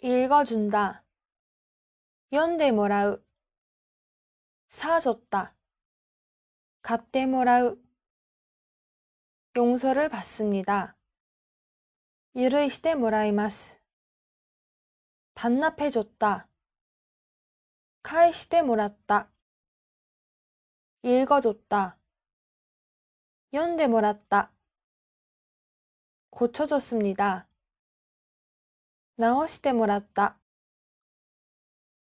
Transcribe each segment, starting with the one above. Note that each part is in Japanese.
읽어준다. 読んでもらう 사줬다. 買ってもらう 용서를 받습니다. 許してもらいます. 반납해줬다. 返してもらった. 읽어줬다. 読んでもらった. 고쳐줬습니다. 直してもらった。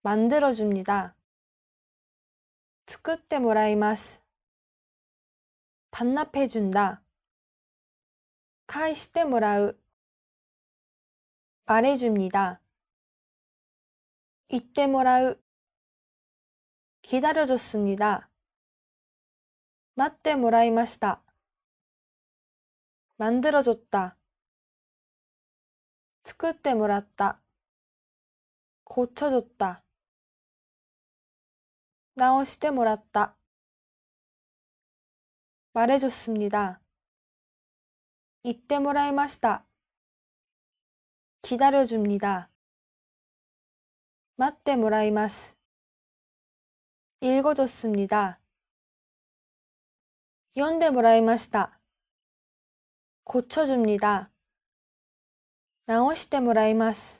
만들어줍니다作ってもらいます。반납해준 다。 返してもらう。말해줍니 다。 言ってもらう。기다려줬습니 다。 待ってもらいました。만들어줬다作ってもらった。こっちゃど直してもらった。まれじょすみだ。言ってもらいました。기다려줍니 다。 待ってもらいます。읽어줬습니 다。 読んでもらいました。고쳐줍니 다。 直してもらいます